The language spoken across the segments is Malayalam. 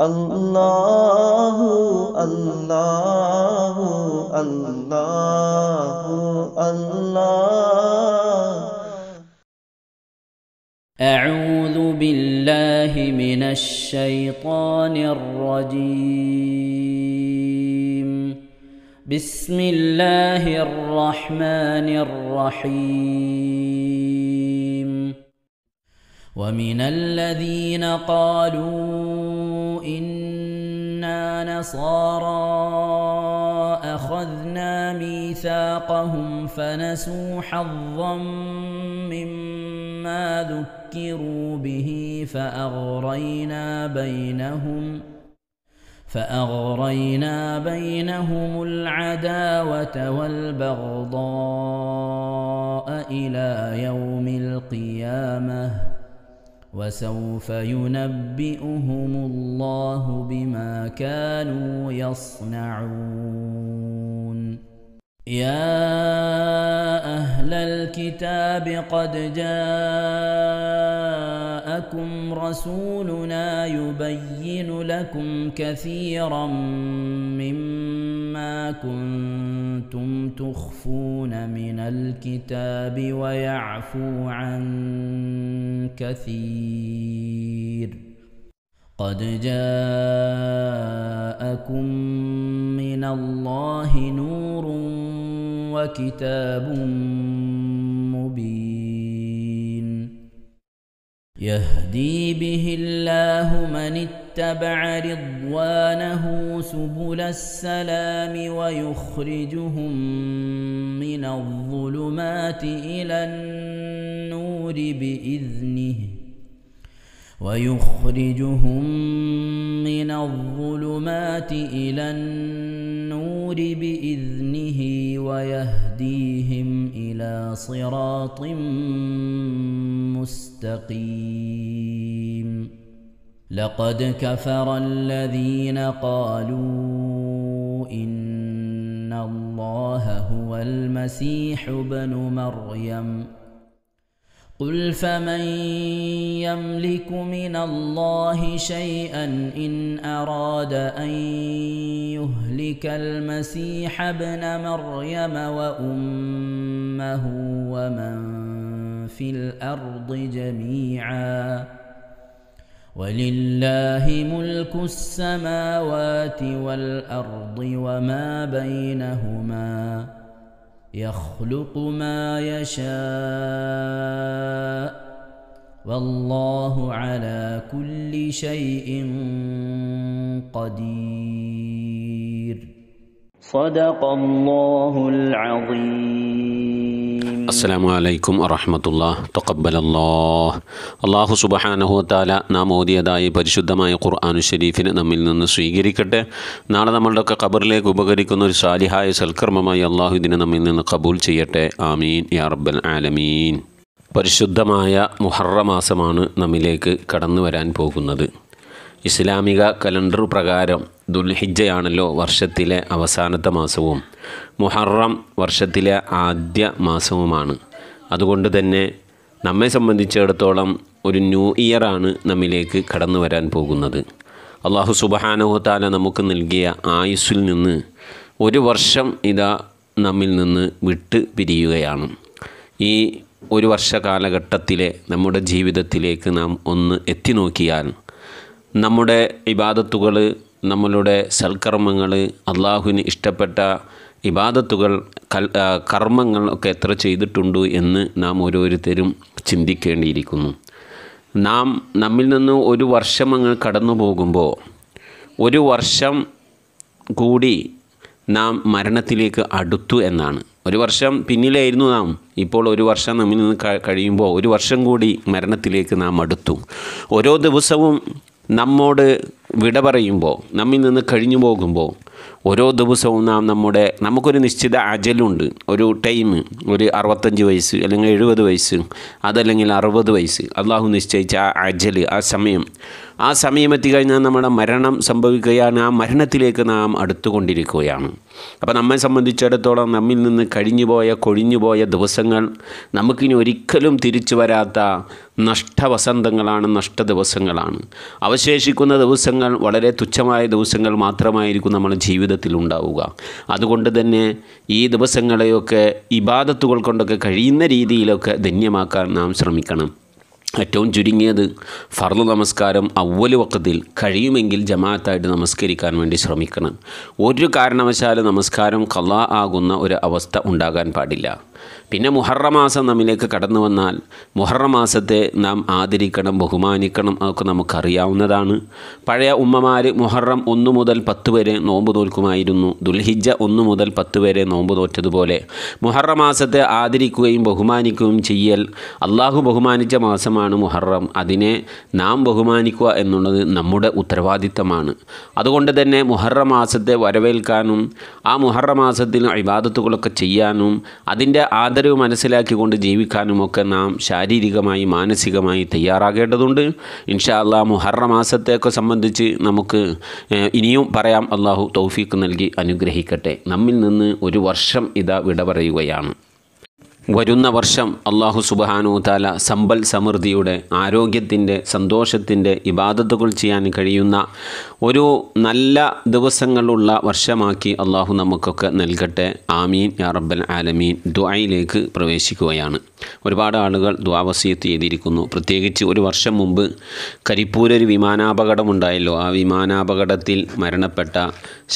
الله الله الله الله أعوذ بالله من الشيطان الرجيم بسم الله الرحمن الرحيم ومن الذين قالوا إنا نصارى أخذنا ميثاقهم فنسوا حظا مما ذكروا به فأغرينا بينهم ۖ فأغرينا بينهم العداوة والبغضاء إلى يوم القيامة وسوف ينبئهم الله بما كانوا يصنعون يا اهل الكتاب قد جاءوا جاءكم رسولنا يبين لكم كثيرا مما كنتم تخفون من الكتاب ويعفو عن كثير قد جاءكم من الله نور وكتاب مبين يهدي به الله من اتبع رضوانه سبل السلام ويخرجهم من الظلمات الى النور باذنه ويخرجهم من الظلمات الى النور باذنه ويهديهم الى صراط مستقيم مستقيم لقد كفر الذين قالوا ان الله هو المسيح بن مريم قل فمن يملك من الله شيئا ان اراد ان يهلك المسيح ابن مريم وامه ومن في الأرض جميعا ولله ملك السماوات والأرض وما بينهما يخلق ما يشاء والله على كل شيء قدير صدق الله العظيم അസ്സാം വലൈക്കും വറഹമത്തുള്ള തൊക്കബലല്ലോ അള്ളാഹു സുബഹാനഹുത്താല നാം ഓതിയതായി പരിശുദ്ധമായ ഖുർആാനു ഷരീഫിന് നമ്മിൽ നിന്ന് സ്വീകരിക്കട്ടെ നാളെ നമ്മളുടെയൊക്കെ ഖബറിലേക്ക് ഉപകരിക്കുന്ന ഒരു സാലിഹായ സൽക്കർമ്മമായി അള്ളാഹു ഇതിനെ നമ്മിൽ നിന്ന് കബൂൽ ചെയ്യട്ടെ ആമീൻ യാ റബ്ബൽ ആലമീൻ പരിശുദ്ധമായ മുഹറമാസമാണ് നമ്മിലേക്ക് കടന്നു വരാൻ പോകുന്നത് ഇസ്ലാമിക കലണ്ടർ പ്രകാരം ദുൽഹിജയാണല്ലോ വർഷത്തിലെ അവസാനത്തെ മാസവും മുഹറം വർഷത്തിലെ ആദ്യ മാസവുമാണ് അതുകൊണ്ട് തന്നെ നമ്മെ സംബന്ധിച്ചിടത്തോളം ഒരു ന്യൂ ഇയറാണ് നമ്മിലേക്ക് കടന്നു വരാൻ പോകുന്നത് അള്ളാഹു സുബഹാനുഹത്താല നമുക്ക് നൽകിയ ആയുസ്സിൽ നിന്ന് ഒരു വർഷം ഇതാ നമ്മിൽ നിന്ന് വിട്ട് പിരിയുകയാണ് ഈ ഒരു വർഷ കാലഘട്ടത്തിലെ നമ്മുടെ ജീവിതത്തിലേക്ക് നാം ഒന്ന് എത്തി നോക്കിയാൽ നമ്മുടെ ഇബാദത്തുകൾ നമ്മളുടെ സൽക്കർമ്മങ്ങൾ അള്ളാഹുവിന് ഇഷ്ടപ്പെട്ട ഇബാദത്തുകൾ കർമ്മങ്ങൾ ഒക്കെ എത്ര ചെയ്തിട്ടുണ്ട് എന്ന് നാം ഓരോരുത്തരും ചിന്തിക്കേണ്ടിയിരിക്കുന്നു നാം നമ്മിൽ നിന്ന് ഒരു വർഷം അങ്ങ് കടന്നു പോകുമ്പോൾ ഒരു വർഷം കൂടി നാം മരണത്തിലേക്ക് അടുത്തു എന്നാണ് ഒരു വർഷം പിന്നിലായിരുന്നു നാം ഇപ്പോൾ ഒരു വർഷം നമ്മിൽ നിന്ന് കഴിയുമ്പോൾ ഒരു വർഷം കൂടി മരണത്തിലേക്ക് നാം അടുത്തു ഓരോ ദിവസവും நம்மோடு വിട പറയുമ്പോൾ നമ്മിൽ നിന്ന് കഴിഞ്ഞു പോകുമ്പോൾ ഓരോ ദിവസവും നാം നമ്മുടെ നമുക്കൊരു നിശ്ചിത അജലുണ്ട് ഒരു ടൈം ഒരു അറുപത്തഞ്ച് വയസ്സ് അല്ലെങ്കിൽ എഴുപത് വയസ്സ് അതല്ലെങ്കിൽ അറുപത് വയസ്സ് അള്ളാഹു നിശ്ചയിച്ച ആ അജൽ ആ സമയം ആ സമയം എത്തിക്കഴിഞ്ഞാൽ നമ്മുടെ മരണം സംഭവിക്കുകയാണ് ആ മരണത്തിലേക്ക് നാം അടുത്തുകൊണ്ടിരിക്കുകയാണ് അപ്പോൾ നമ്മെ സംബന്ധിച്ചിടത്തോളം നമ്മിൽ നിന്ന് കഴിഞ്ഞുപോയ കൊഴിഞ്ഞുപോയ ദിവസങ്ങൾ നമുക്കിനി ഒരിക്കലും തിരിച്ചു വരാത്ത നഷ്ടവസന്തങ്ങളാണ് നഷ്ട ദിവസങ്ങളാണ് അവശേഷിക്കുന്ന ദിവസങ്ങൾ ദിവസങ്ങൾ വളരെ തുച്ഛമായ ദിവസങ്ങൾ മാത്രമായിരിക്കും നമ്മുടെ ജീവിതത്തിൽ ഉണ്ടാവുക അതുകൊണ്ട് തന്നെ ഈ ദിവസങ്ങളെയൊക്കെ ഇബാദത്തുകൾ കൊണ്ടൊക്കെ കഴിയുന്ന രീതിയിലൊക്കെ ധന്യമാക്കാൻ നാം ശ്രമിക്കണം ഏറ്റവും ചുരുങ്ങിയത് ഫർദ് നമസ്കാരം അവല് വക്കത്തിൽ കഴിയുമെങ്കിൽ ജമാഅത്തായിട്ട് നമസ്കരിക്കാൻ വേണ്ടി ശ്രമിക്കണം ഒരു കാരണവശാലും നമസ്കാരം കലാ ആകുന്ന ഒരു അവസ്ഥ ഉണ്ടാകാൻ പാടില്ല പിന്നെ മുഹറമാസം നമ്മിലേക്ക് കടന്നു വന്നാൽ മുഹറമാസത്തെ നാം ആദരിക്കണം ബഹുമാനിക്കണം അതൊക്കെ നമുക്കറിയാവുന്നതാണ് പഴയ ഉമ്മമാർ മുഹറം ഒന്ന് മുതൽ പത്ത് വരെ നോമ്പ് തോൽക്കുമായിരുന്നു ദുൽഹിജ ഒന്ന് മുതൽ പത്ത് വരെ നോമ്പ് നോറ്റതുപോലെ മുഹറമാസത്തെ ആദരിക്കുകയും ബഹുമാനിക്കുകയും ചെയ്യൽ അള്ളാഹു ബഹുമാനിച്ച മാസമാണ് മുഹറം അതിനെ നാം ബഹുമാനിക്കുക എന്നുള്ളത് നമ്മുടെ ഉത്തരവാദിത്തമാണ് അതുകൊണ്ട് തന്നെ മുഹറമാസത്തെ വരവേൽക്കാനും ആ മുഹറമാസത്തിൽ ഇബാദത്തുകളൊക്കെ ചെയ്യാനും അതിൻ്റെ ആദരവ് മനസ്സിലാക്കിക്കൊണ്ട് ജീവിക്കാനുമൊക്കെ നാം ശാരീരികമായി മാനസികമായി തയ്യാറാകേണ്ടതുണ്ട് ഇൻഷാ അള്ളാഹ് മുഹറ മാസത്തെയൊക്കെ സംബന്ധിച്ച് നമുക്ക് ഇനിയും പറയാം അള്ളാഹു തൗഫീഖ് നൽകി അനുഗ്രഹിക്കട്ടെ നമ്മിൽ നിന്ന് ഒരു വർഷം ഇതാ വിട പറയുകയാണ് വരുന്ന വർഷം അള്ളാഹു സുബാനു താല സമ്പൽ സമൃദ്ധിയുടെ ആരോഗ്യത്തിൻ്റെ സന്തോഷത്തിൻ്റെ ഇബാദത്തുകൾ ചെയ്യാൻ കഴിയുന്ന ഒരു നല്ല ദിവസങ്ങളുള്ള വർഷമാക്കി അള്ളാഹു നമുക്കൊക്കെ നൽകട്ടെ ആമീൻ യാ റബ്ബൽ ആലമീൻ ദ്വായിലേക്ക് പ്രവേശിക്കുകയാണ് ഒരുപാട് ആളുകൾ ദ്വാവസീയത്ത് ചെയ്തിരിക്കുന്നു പ്രത്യേകിച്ച് ഒരു വർഷം മുമ്പ് കരിപ്പൂരൊരു വിമാനാപകടമുണ്ടായല്ലോ ആ വിമാനാപകടത്തിൽ മരണപ്പെട്ട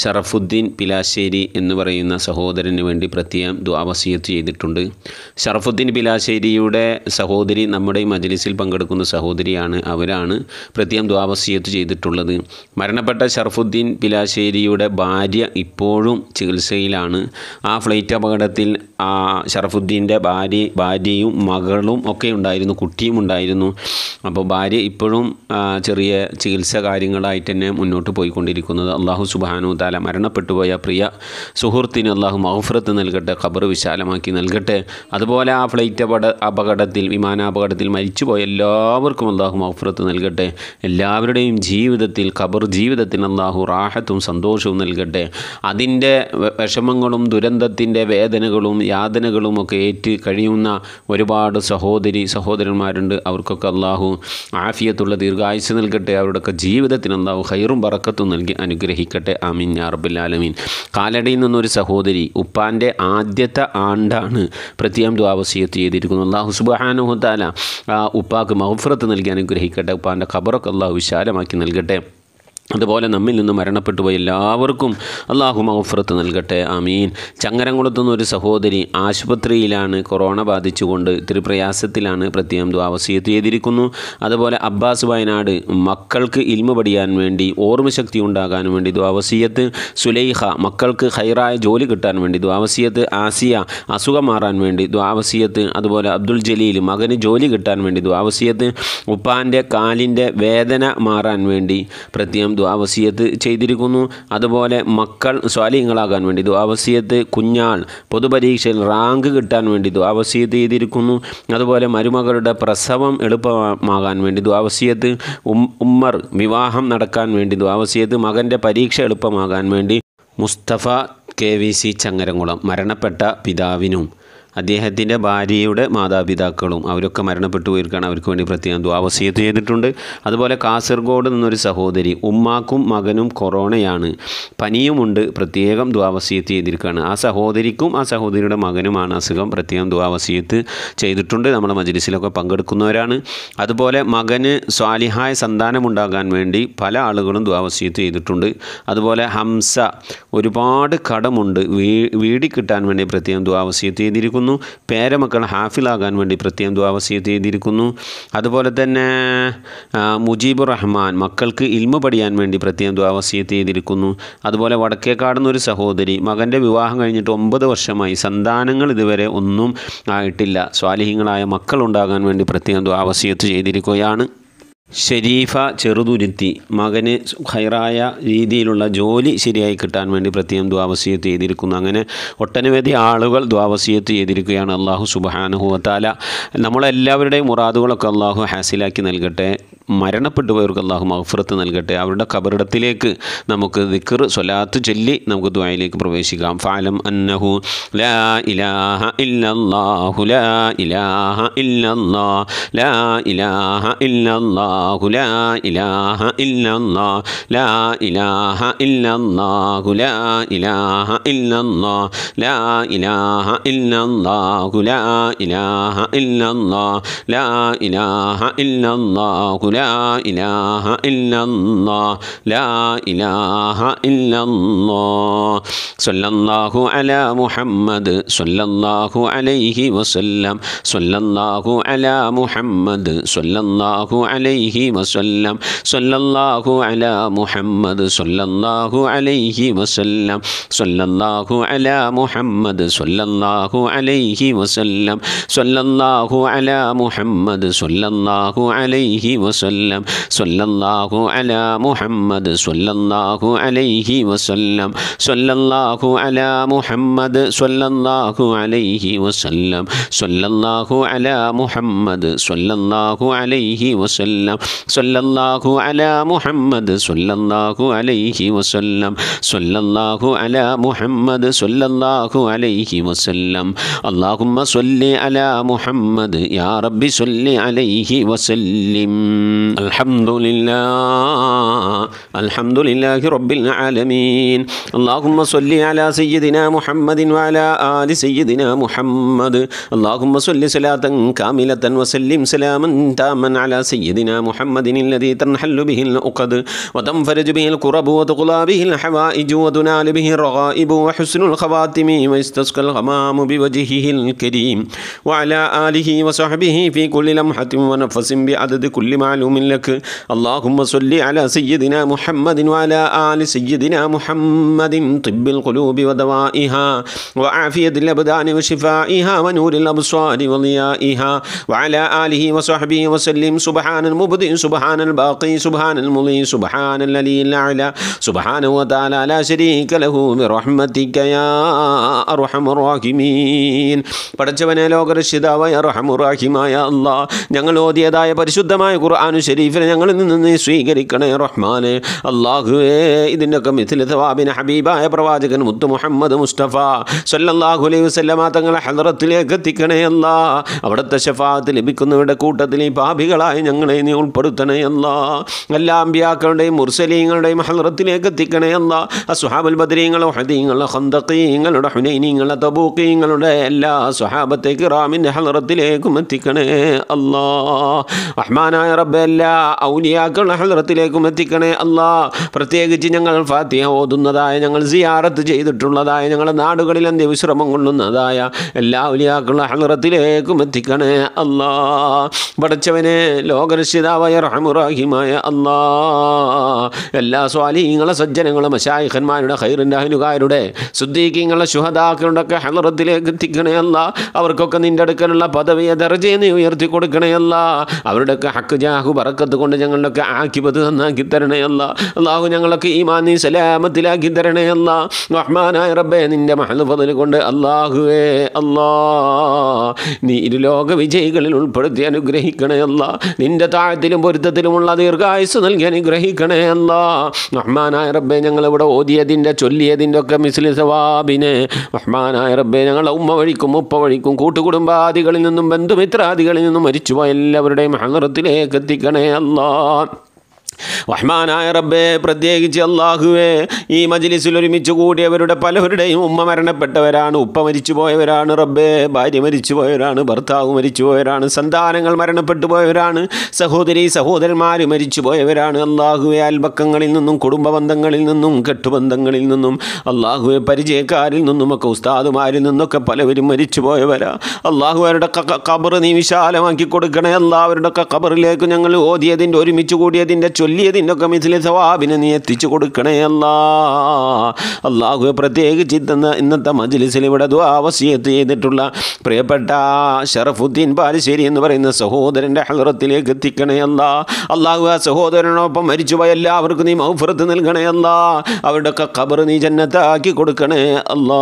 ഷറഫുദ്ദീൻ പിലാശ്ശേരി എന്ന് പറയുന്ന സഹോദരന് വേണ്ടി പ്രത്യേകം ദ്വാവസീയത്ത് ചെയ്തിട്ടുണ്ട് ഷറഫുദ്ദീൻ ബിലാശ്ശേരിയുടെ സഹോദരി നമ്മുടെ ഈ മജ്ലിസിൽ പങ്കെടുക്കുന്ന സഹോദരിയാണ് അവരാണ് പ്രത്യേകം ദ്വാവസീയത്ത് ചെയ്തിട്ടുള്ളത് മരണപ്പെട്ട ഷറഫുദ്ദീൻ ബിലാശ്ശേരിയുടെ ഭാര്യ ഇപ്പോഴും ചികിത്സയിലാണ് ആ ഫ്ലൈറ്റ് അപകടത്തിൽ ആ ഷറഫുദ്ദീൻ്റെ ഭാര്യ ഭാര്യയും മകളും ഒക്കെ ഉണ്ടായിരുന്നു കുട്ടിയും ഉണ്ടായിരുന്നു അപ്പോൾ ഭാര്യ ഇപ്പോഴും ചെറിയ ചികിത്സ കാര്യങ്ങളായിട്ട് തന്നെ മുന്നോട്ട് പോയിക്കൊണ്ടിരിക്കുന്നത് അള്ളാഹു സുബാനു താല മരണപ്പെട്ടുപോയ പ്രിയ സുഹൃത്തിന് അള്ളാഹു മഹഫ്രത്ത് നൽകട്ടെ ഖബർ വിശാലമാക്കി നൽകട്ടെ അതുപോലെ ആ ഫ്ലൈറ്റ് അപകട അപകടത്തിൽ വിമാനാപകടത്തിൽ മരിച്ചുപോയ എല്ലാവർക്കും അള്ളാഹു മഹഫുറത്ത് നൽകട്ടെ എല്ലാവരുടെയും ജീവിതത്തിൽ ഖബർ ജീവിതത്തിന് അള്ളാഹു റാഹത്തും സന്തോഷവും നൽകട്ടെ അതിൻ്റെ വിഷമങ്ങളും ദുരന്തത്തിൻ്റെ വേദനകളും യാതനകളും ഒക്കെ ഏറ്റ് കഴിയുന്ന ഒരുപാട് സഹോദരി സഹോദരന്മാരുണ്ട് അവർക്കൊക്കെ അള്ളാഹു ആഫിയത്തുള്ള ദീർഘായുസ് നൽകട്ടെ അവരുടെയൊക്കെ ജീവിതത്തിന് എന്താവും ഹൈറും പറക്കത്തും നൽകി അനുഗ്രഹിക്കട്ടെ ആമീൻ യാ കാലടിയിൽ നിന്നൊരു സഹോദരി ഉപ്പാൻ്റെ ആദ്യത്തെ ആണ്ടാണ് നിത്യം ദ്വാവസീയത്ത് ചെയ്തിരിക്കുന്നു അള്ളാഹു സുബാനുഹുത്താല ആ ഉപ്പാക്ക് മഹഫ്രത്ത് നൽകി അനുഗ്രഹിക്കട്ടെ ഉപ്പാൻ്റെ ഖബറൊക്കെ അള്ളാഹു വിശാലമാക്കി നൽകട്ടെ അതുപോലെ നമ്മിൽ നിന്ന് മരണപ്പെട്ടു പോയ എല്ലാവർക്കും അള്ളാഹു മൗഫറത്ത് നൽകട്ടെ ആമീൻ ചങ്ങരംകുളത്തുനിന്ന് ഒരു സഹോദരി ആശുപത്രിയിലാണ് കൊറോണ ബാധിച്ചുകൊണ്ട് ഇത്തിരി പ്രയാസത്തിലാണ് പ്രത്യേകം ദ്വാവസീയത്ത് ചെയ്തിരിക്കുന്നു അതുപോലെ അബ്ബാസ് വയനാട് മക്കൾക്ക് ഇൽമ പഠിയാൻ വേണ്ടി ഓർമ്മശക്തി ഉണ്ടാകാൻ വേണ്ടി ദ്വാവസീയത്ത് സുലൈഹ മക്കൾക്ക് ഹൈറായ ജോലി കിട്ടാൻ വേണ്ടി ദ്വാവസീയത്ത് ആസിയ അസുഖം മാറാൻ വേണ്ടി ദ്വാവസീയത്ത് അതുപോലെ അബ്ദുൽ ജലീൽ മകന് ജോലി കിട്ടാൻ വേണ്ടി ദ്വാവസീയത്ത് ഉപ്പാൻ്റെ കാലിൻ്റെ വേദന മാറാൻ വേണ്ടി പ്രത്യേകം ദ്വാവസിയത്ത് ചെയ്തിരിക്കുന്നു അതുപോലെ മക്കൾ സ്വാലിഹങ്ങളാകാൻ വേണ്ടി ദ്വാവസിയത്ത് കുഞ്ഞാൾ പൊതുപരീക്ഷയിൽ റാങ്ക് കിട്ടാൻ വേണ്ടി ദ്വാവസിയത്ത് ചെയ്തിരിക്കുന്നു അതുപോലെ മരുമകളുടെ പ്രസവം എളുപ്പമാകാൻ വേണ്ടി ദ്വാവസിയത്ത് ഉമ്മർ വിവാഹം നടക്കാൻ വേണ്ടി ദ്വാവസിയത്ത് മകൻ്റെ പരീക്ഷ എളുപ്പമാകാൻ വേണ്ടി Mustafa K V C Changaramkulam മരണപ്പെട്ട പിതാവിനും അദ്ദേഹത്തിൻ്റെ ഭാര്യയുടെ മാതാപിതാക്കളും അവരൊക്കെ മരണപ്പെട്ടു പോയിരിക്കുകയാണ് അവർക്ക് വേണ്ടി പ്രത്യേകം ദ്വാവസീയത്ത് ചെയ്തിട്ടുണ്ട് അതുപോലെ കാസർഗോഡ് നിന്നൊരു സഹോദരി ഉമ്മാക്കും മകനും കൊറോണയാണ് പനിയുമുണ്ട് പ്രത്യേകം ദ്വാവസീയത്ത് ചെയ്തിരിക്കുകയാണ് ആ സഹോദരിക്കും ആ സഹോദരിയുടെ മകനുമാണ് അസുഖം പ്രത്യേകം ദ്വാവസീയത്ത് ചെയ്തിട്ടുണ്ട് നമ്മുടെ മജ്ലിസിലൊക്കെ പങ്കെടുക്കുന്നവരാണ് അതുപോലെ മകന് സ്വാലിഹായ സന്താനമുണ്ടാകാൻ വേണ്ടി പല ആളുകളും ദ്വാവസീയത്ത് ചെയ്തിട്ടുണ്ട് അതുപോലെ ഹംസ ഒരുപാട് കടമുണ്ട് വീ വീടി കിട്ടാൻ വേണ്ടി പ്രത്യേകം ദ്വാവസീയത്ത് ചെയ്തിരിക്കുന്നു ചെയ്തിരിക്കുന്നു പേരമക്കൾ ഹാഫിലാകാൻ വേണ്ടി പ്രത്യേകം ദ്വാവസ്യത്ത് ചെയ്തിരിക്കുന്നു അതുപോലെ തന്നെ മുജീബ് റഹ്മാൻ മക്കൾക്ക് ഇൽമ പഠിയാൻ വേണ്ടി പ്രത്യേകം ദ്വാവസ്യത്ത് ചെയ്തിരിക്കുന്നു അതുപോലെ വടക്കേക്കാടുന്ന ഒരു സഹോദരി മകൻ്റെ വിവാഹം കഴിഞ്ഞിട്ട് ഒമ്പത് വർഷമായി സന്താനങ്ങൾ ഇതുവരെ ഒന്നും ആയിട്ടില്ല സ്വാലിഹിങ്ങളായ മക്കളുണ്ടാകാൻ വേണ്ടി പ്രത്യേകം ദ്വാവസ്യത്ത് ചെയ്തിരിക്കുകയാണ് ഷരീഫ ചെറുതുരുത്തി മകന് ഹൈറായ രീതിയിലുള്ള ജോലി ശരിയായി കിട്ടാൻ വേണ്ടി പ്രത്യേകം ദ്വാവസീയത്ത് ചെയ്തിരിക്കുന്നു അങ്ങനെ ഒട്ടനവധി ആളുകൾ ദ്വാവസീയത്ത് ചെയ്തിരിക്കുകയാണ് അള്ളാഹു സുബാനുഹുവത്താല നമ്മളെല്ലാവരുടെയും മുറാദുകളൊക്കെ അള്ളാഹു ഹാസിലാക്കി നൽകട്ടെ മരണപ്പെട്ടു പോയവർക്ക് അള്ളാഹു മഹഫുറത്ത് നൽകട്ടെ അവരുടെ കബറിടത്തിലേക്ക് നമുക്ക് ദിക്കർ സ്വലാത്ത് ചൊല്ലി നമുക്ക് ദ്വായിലേക്ക് പ്രവേശിക്കാം ഫാലം അന്നഹു ലാ ഇലാഹ ഇല്ലല്ലാഹു ലാ ഇലാഹ ഇല്ലല്ലാഹ് ലാ ഇലാഹ ഇല്ലല്ലാഹ് ഇല്ലല്ലാഹു ഇലാഹ ഇല്ലല്ലാ ലാ ഇലാഹ ഇല്ലല്ലാഹു ലാ ഇലാഹ ഇല്ലല്ലാ ലാ ഇലാഹ ഇല്ലല്ലാഹു ലാ ഇലാഹ ഇല്ലല്ലാ ലാ ഇലാഹ ഇല്ലല്ലാ ലാ അലാ മുഹമ്മദ് സല്ലല്ലാഹു അലൈഹി വസല്ലം സല്ലല്ലാഹു അലാ മുഹമ്മദ് സല്ലല്ലാഹു അലൈഹി അലൈഹി വസല്ലം സല്ലല്ലാഹു അല മുഹമ്മദ് സല്ലല്ലാഹു അലൈഹി വസല്ലം സല്ലല്ലാഹു അല മുഹമ്മദ് സല്ലല്ലാഹു അലൈഹി വസല്ലം സല്ലല്ലാഹു അല മുഹമ്മദ് സല്ലല്ലാഹു അലൈഹി വസല്ലം സല്ലല്ലാഹു അല മുഹമ്മദ് സല്ലല്ലാഹു അലൈഹി വസല്ലം സല്ലല്ലാഹു അല മുഹമ്മദ് സല്ലല്ലാഹു അലൈഹി വസല്ലം സല്ലല്ലാഹു അല മുഹമ്മദ് സല്ലല്ലാഹു അലൈഹി വസല്ലം സല്ലല്ലാഹു അലാ മുഹമ്മദ് സല്ലല്ലാഹു അലൈഹി വസല്ലം സല്ലല്ലാഹു അലാ മുഹമ്മദ് സല്ലല്ലാഹു അലൈഹി വസല്ലം അല്ലാഹുമ്മ സല്ലി അലാ മുഹമ്മദ് യാ റബ്ബി സല്ലി അലൈഹി വസല്ലിം അൽഹംദുലില്ലാ അൽഹംദുലില്ലാഹി റബ്ബിൽ ആലമീൻ അല്ലാഹുമ്മ സല്ലി അലാ സയ്യിദിനാ മുഹമ്മദിൻ വാല ആലി സയ്യിദിനാ മുഹമ്മദ് അള്ളാഹുമ്മ സൊല്ലി സലാത്തൻ കാമിലത്തൻ വസല്ലിം സലാമൻ താമൻ അലാ സയ്യിദിനാ محمد الذي تنحل به الأقد وتنفرج به الكرب وتغلى به الحوائج وتنال به الرغائب وحسن الخواتم ويستسقى الغمام بوجهه الكريم وعلى آله وصحبه في كل لمحة ونفس بعدد كل معلوم لك اللهم صل على سيدنا محمد وعلى آل سيدنا محمد طب القلوب ودوائها وعافية الأبدان وشفائها ونور الأبصار وضيائها وعلى آله وصحبه وسلم سبحان المبارك العبد ലോകരക്ഷിതാവായ റഹമുറാഹിമായ ഞങ്ങൾ ഓതിയതായ പരിശുദ്ധമായ ഖുർആാനു ഷെരീഫിനെ ഞങ്ങളിൽ നിന്ന് നീ സ്വീകരിക്കണേ റഹ്മാനെ അള്ളാഹുവേ ഇതിൻ്റെയൊക്കെ മിഥിൽ തവാബിന് ഹബീബായ പ്രവാചകൻ മുത്തു മുഹമ്മദ് മുസ്തഫ സല്ലല്ലാഹു അലൈഹി വസ്ലമാ തങ്ങളെ ഹലറത്തിലേക്ക് എത്തിക്കണേ അല്ലാ അവിടുത്തെ ഷഫാത്ത് ലഭിക്കുന്നവരുടെ കൂട്ടത്തിൽ ഈ പാപികളായ ഞങ്ങളെ നീ എല്ലാവർക്കും പെടുത്തണേ എല്ലാ അമ്പ്യാക്കളുടെയും മുർസലീങ്ങളുടെയും ഹൽറത്തിലേക്ക് എത്തിക്കണേ അല്ല അസുഹാബുൽ ബദരീങ്ങളെ ഹദീങ്ങളെ ഹന്തക്കീങ്ങളുടെ ഹുനൈനീങ്ങളെ തബൂക്കീങ്ങളുടെ എല്ലാ സുഹാബത്തെ കിറാമിൻ്റെ ഹൽറത്തിലേക്കും എത്തിക്കണേ അല്ലാ റഹ്മാനായ റബ്ബെ എല്ലാ ഔലിയാക്കളുടെ ഹൽറത്തിലേക്കും എത്തിക്കണേ അല്ലാ പ്രത്യേകിച്ച് ഞങ്ങൾ ഫാത്തിഹ ഓതുന്നതായ ഞങ്ങൾ സിയാറത്ത് ചെയ്തിട്ടുള്ളതായ ഞങ്ങളുടെ നാടുകളിൽ അന്ത്യ വിശ്രമം കൊള്ളുന്നതായ എല്ലാ ഔലിയാക്കളുടെ ഹലറത്തിലേക്കും എത്തിക്കണേ അല്ലാ പഠിച്ചവനെ ലോകരക്ഷിതാവ് റഹമുറാഹിമായ അള്ളാ എല്ലാ സ്വാലിഹീങ്ങളെ സജ്ജനങ്ങളും മശായിഖന്മാരുടെ ഹൈറിൻ്റെ അഹലുകാരുടെ സുദ്ദീഖീങ്ങളെ ശുഹദാക്കളുടെ ഹലറത്തിലേക്ക് എത്തിക്കണേ അല്ല അവർക്കൊക്കെ നിൻ്റെ അടുക്കലുള്ള പദവിയെ ദർജയെ നീ ഉയർത്തി കൊടുക്കണേ അവരുടെയൊക്കെ ഹക്ക് ജാഹു പറക്കത്ത് കൊണ്ട് ഞങ്ങളുടെയൊക്കെ ആക്കിപത് നന്നാക്കി തരണേ അള്ളാഹു ഞങ്ങളൊക്കെ ഈമാ നീ സലാമത്തിലാക്കി തരണേ റഹ്മാനായ റബ്ബെ നിൻ്റെ മഹൽ കൊണ്ട് അള്ളാഹുവേ അല്ലാ നീ ലോക വിജയികളിൽ ഉൾപ്പെടുത്തി അനുഗ്രഹിക്കണേ നിൻ്റെ താഴത്ത് ഐക്യത്തിലും പൊരുത്തത്തിലുമുള്ള ദീർഘായുസ് നൽകി അനുഗ്രഹിക്കണേ അല്ല റഹ്മാനായ റബ്ബെ ഞങ്ങളിവിടെ ഓതിയതിൻ്റെ ചൊല്ലിയതിൻ്റെ ഒക്കെ മിസ്ലി സവാബിനെ റഹ്മാനായ റബ്ബെ ഞങ്ങൾ ഉമ്മ വഴിക്കും ഉപ്പ വഴിക്കും കൂട്ടുകുടുംബാദികളിൽ നിന്നും ബന്ധുമിത്രാദികളിൽ നിന്നും മരിച്ചുപോയ എല്ലാവരുടെയും ഹണറത്തിലേക്ക് എത്തിക്കണേ അല്ലാ റഹ്മാനായ റബ്ബേ പ്രത്യേകിച്ച് അള്ളാഹുവേ ഈ മജ്ലിസിൽ ഒരുമിച്ച് കൂടിയവരുടെ പലവരുടെയും ഉമ്മ മരണപ്പെട്ടവരാണ് ഉപ്പ മരിച്ചു പോയവരാണ് റബ്ബേ ഭാര്യ മരിച്ചു പോയവരാണ് ഭർത്താവ് മരിച്ചു പോയവരാണ് സന്താനങ്ങൾ മരണപ്പെട്ടു പോയവരാണ് സഹോദരി സഹോദരന്മാർ മരിച്ചു പോയവരാണ് അള്ളാഹുവെ അൽബക്കങ്ങളിൽ നിന്നും കുടുംബ ബന്ധങ്ങളിൽ നിന്നും കെട്ടുബന്ധങ്ങളിൽ നിന്നും അള്ളാഹുവെ പരിചയക്കാരിൽ ഒക്കെ ഉസ്താദുമാരിൽ നിന്നൊക്കെ പലവരും മരിച്ചു പോയവരാ അള്ളാഹുവരുടെ അവരുടെ നീ വിശാലമാക്കി കൊടുക്കണേ എല്ലാവരുടെ കബറിലേക്ക് ഞങ്ങൾ ഓതിയതിൻ്റെ ഒരുമിച്ച് കൂടിയതിൻ്റെ ചൊല്ലിയതിനൊക്കെ മിഥിലെ സവാബിനെ നീ എത്തിച്ചു കൊടുക്കണേ അല്ലാ അള്ളാഹു പ്രത്യേകിച്ച് ഇന്ന ഇന്നത്തെ മജ്ലിസിൽ ഇവിടെ ദ്വാവസ്യത്ത് ചെയ്തിട്ടുള്ള പ്രിയപ്പെട്ട ഷറഫുദ്ദീൻ പാലശ്ശേരി എന്ന് പറയുന്ന സഹോദരൻ്റെ ഹലറത്തിലേക്ക് എത്തിക്കണേ അല്ല അള്ളാഹു ആ സഹോദരനോടൊപ്പം മരിച്ചുപോയ എല്ലാവർക്കും നീ മൗഫുറത്ത് നൽകണേ അല്ല ഒക്കെ ഖബർ നീ ജന്നത്താക്കി കൊടുക്കണേ അല്ലാ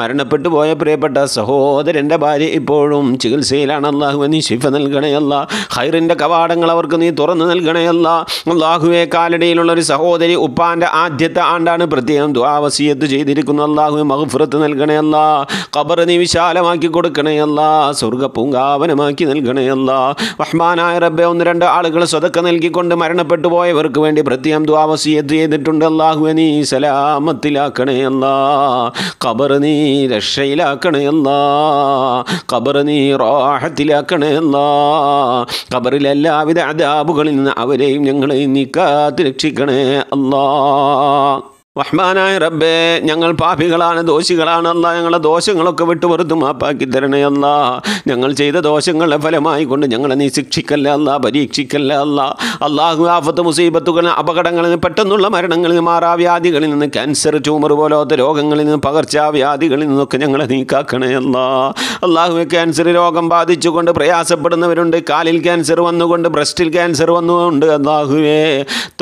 മരണപ്പെട്ടു പോയ പ്രിയപ്പെട്ട സഹോദരൻ്റെ ഭാര്യ ഇപ്പോഴും ചികിത്സയിലാണ് അള്ളാഹു നീ ശിഫ നൽകണേ അല്ല ഹൈറിൻ്റെ കവാടങ്ങൾ അവർക്ക് നീ തുറന്നു നൽകണേ അള്ളാഹുവെ കാലടിയിലുള്ള ഒരു സഹോദരി ഉപ്പാന്റെ ആദ്യത്തെ ആണ്ടാണ് പ്രത്യേകം ദ്വാവസീയത്ത് ചെയ്തിരിക്കുന്നു അള്ളാഹുവെ മഹഫുറത്ത് നൽകണയല്ല ഖബർ നീ വിശാലമാക്കി കൊടുക്കണയല്ല സ്വർഗ പൂങ്കാവനമാക്കി നൽകണയല്ല റഹ്മാനായ റബ്ബെ ഒന്ന് രണ്ട് ആളുകൾ സ്വതക്ക നൽകിക്കൊണ്ട് മരണപ്പെട്ടു പോയവർക്ക് വേണ്ടി പ്രത്യേകം ദ്വാവസീയത്ത് ചെയ്തിട്ടുണ്ട് അള്ളാഹുവെ നീ സലാമത്തിലാക്കണയല്ല ഖബർ നീ രക്ഷയിലാക്കണയല്ല ഖബർ നീ റാഹത്തിലാക്കണയല്ല ഖബറിൽ എല്ലാവിധ അതാബുകളിൽ നിന്ന് അവർ അവരെയും ഞങ്ങളെയും നീ കാത്തിരക്ഷിക്കണേ അല്ലാ റഹ്മാനായ റബ്ബേ ഞങ്ങൾ പാപികളാണ് ദോഷികളാണ് അല്ല ഞങ്ങളെ ദോഷങ്ങളൊക്കെ വിട്ടു വെറുതെ മാപ്പാക്കി തരണേ ഞങ്ങൾ ചെയ്ത ദോഷങ്ങളുടെ ഫലമായി കൊണ്ട് ഞങ്ങളെ നീ ശിക്ഷിക്കല്ല അല്ല പരീക്ഷിക്കല്ല അല്ല അള്ളാഹു ആഫത്ത് മുസീബത്തുകൾ അപകടങ്ങളിൽ നിന്ന് പെട്ടെന്നുള്ള മരണങ്ങളിൽ നിന്ന് മാറാവ്യാധികളിൽ നിന്ന് ക്യാൻസർ ട്യൂമർ പോലത്തെ രോഗങ്ങളിൽ നിന്ന് പകർച്ചാവ്യാധികളിൽ നിന്നൊക്കെ ഞങ്ങളെ നീക്കാക്കണേ അള്ളാഹു ക്യാൻസർ രോഗം ബാധിച്ചുകൊണ്ട് പ്രയാസപ്പെടുന്നവരുണ്ട് കാലിൽ ക്യാൻസർ വന്നുകൊണ്ട് ബ്രസ്റ്റിൽ ക്യാൻസർ വന്നുകൊണ്ട് അള്ളാഹുവേ